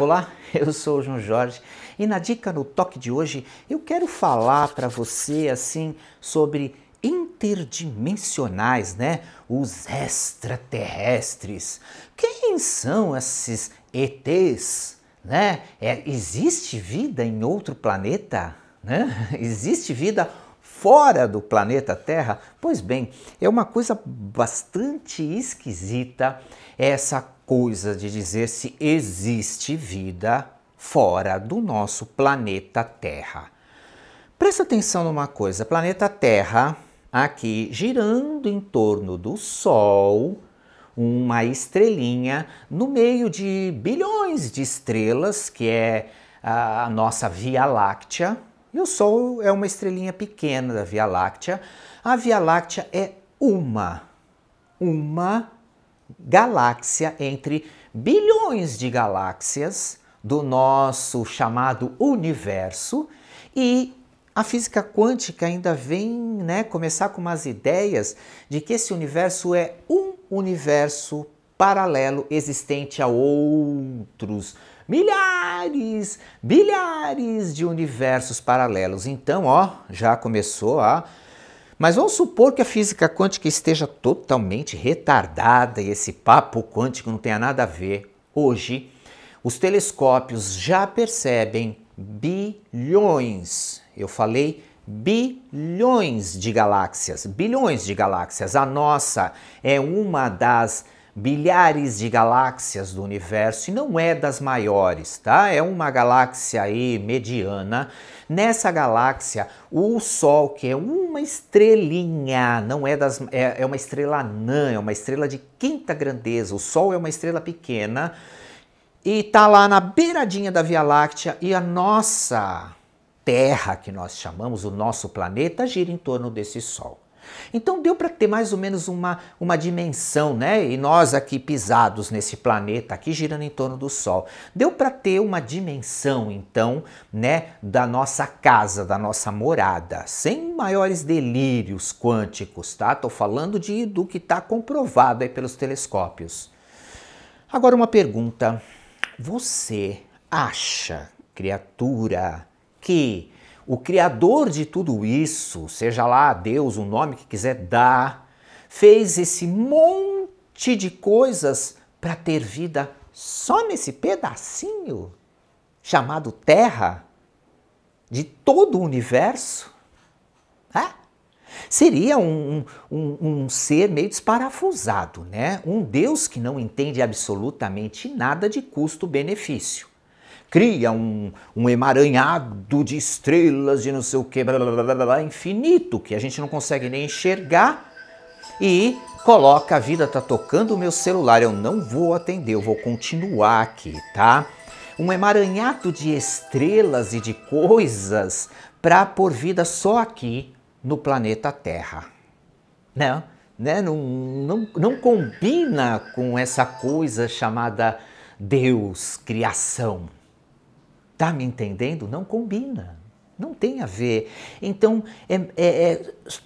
Olá, eu sou o João Jorge e na dica no toque de hoje eu quero falar para você assim sobre interdimensionais, né? Os extraterrestres. Quem são esses ETs, né? É, existe vida em outro planeta, né? Existe vida fora do planeta Terra? Pois bem, é uma coisa bastante esquisita essa coisa de dizer se existe vida fora do nosso planeta Terra. Presta atenção numa coisa: planeta Terra, aqui girando em torno do Sol, uma estrelinha no meio de bilhões de estrelas, que é a nossa Via Láctea. E o Sol é uma estrelinha pequena da Via Láctea. A Via Láctea é uma, uma galáxia, entre bilhões de galáxias do nosso chamado universo e a física quântica ainda vem né, começar com umas ideias de que esse universo é um universo paralelo existente a outros milhares, bilhares de universos paralelos. Então, ó, já começou a mas vamos supor que a física quântica esteja totalmente retardada e esse papo quântico não tenha nada a ver. Hoje, os telescópios já percebem bilhões, eu falei bilhões de galáxias, bilhões de galáxias. A nossa é uma das bilhares de galáxias do universo e não é das maiores, tá? É uma galáxia aí mediana. Nessa galáxia, o Sol, que é uma estrelinha, não é das é, é uma estrela anã, é uma estrela de quinta grandeza. O Sol é uma estrela pequena e tá lá na beiradinha da Via Láctea e a nossa Terra, que nós chamamos, o nosso planeta, gira em torno desse Sol. Então deu para ter mais ou menos uma, uma dimensão, né? E nós aqui pisados nesse planeta aqui girando em torno do Sol, deu para ter uma dimensão, então, né, da nossa casa, da nossa morada, sem maiores delírios quânticos, tá? Tô falando de do que está comprovado aí pelos telescópios. Agora uma pergunta: você acha, criatura, que o Criador de tudo isso, seja lá Deus, o nome que quiser dar, fez esse monte de coisas para ter vida só nesse pedacinho chamado Terra de todo o universo? É? Seria um, um, um, ser meio desparafusado, né? Um Deus que não entende absolutamente nada de custo-benefício cria um, um emaranhado de estrelas, de não sei o que, blá, blá, blá, blá, infinito, que a gente não consegue nem enxergar, e coloca a vida tá tocando o meu celular, eu não vou atender, eu vou continuar aqui, tá? Um emaranhado de estrelas e de coisas para pôr vida só aqui no planeta Terra. Né? Né? Não, não, não combina com essa coisa chamada Deus, criação. Tá me entendendo? Não combina. Não tem a ver. Então, é, é, é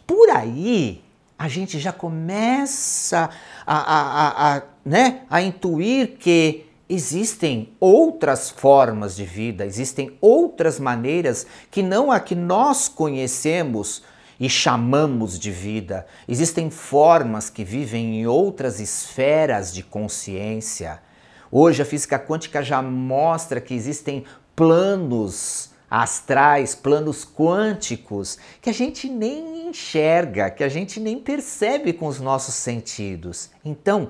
por aí a gente já começa a, a, a, a, né, a intuir que existem outras formas de vida, existem outras maneiras que não a que nós conhecemos e chamamos de vida. Existem formas que vivem em outras esferas de consciência. Hoje a física quântica já mostra que existem planos astrais, planos quânticos, que a gente nem enxerga, que a gente nem percebe com os nossos sentidos. Então,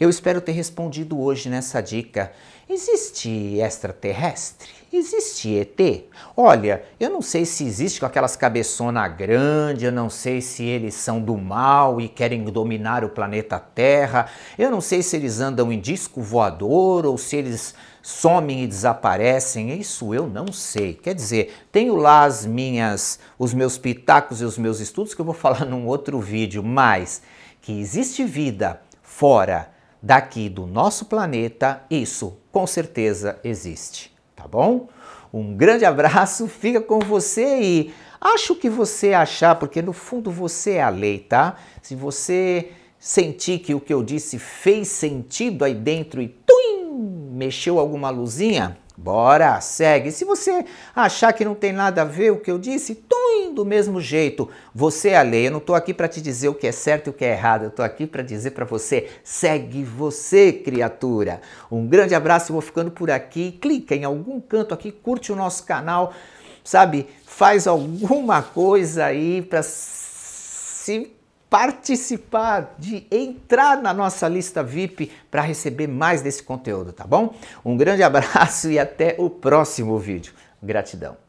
eu espero ter respondido hoje nessa dica Existe extraterrestre? Existe ET? Olha, eu não sei se existe com aquelas cabeçona grande, eu não sei se eles são do mal e querem dominar o planeta Terra, eu não sei se eles andam em disco voador ou se eles somem e desaparecem, isso eu não sei. Quer dizer, tenho lá as minhas, os meus pitacos e os meus estudos que eu vou falar num outro vídeo, mas que existe vida fora daqui do nosso planeta, isso com certeza existe, tá bom? Um grande abraço, fica com você e acho que você achar, porque no fundo você é a lei, tá? Se você sentir que o que eu disse fez sentido aí dentro e tuim, mexeu alguma luzinha, Bora, segue. Se você achar que não tem nada a ver o que eu disse, tum, do mesmo jeito. Você é a lei. Eu não estou aqui para te dizer o que é certo e o que é errado. Eu estou aqui para dizer para você, segue você, criatura. Um grande abraço, eu vou ficando por aqui. Clica em algum canto aqui, curte o nosso canal, sabe? Faz alguma coisa aí para se participar, de entrar na nossa lista VIP para receber mais desse conteúdo, tá bom? Um grande abraço e até o próximo vídeo. Gratidão.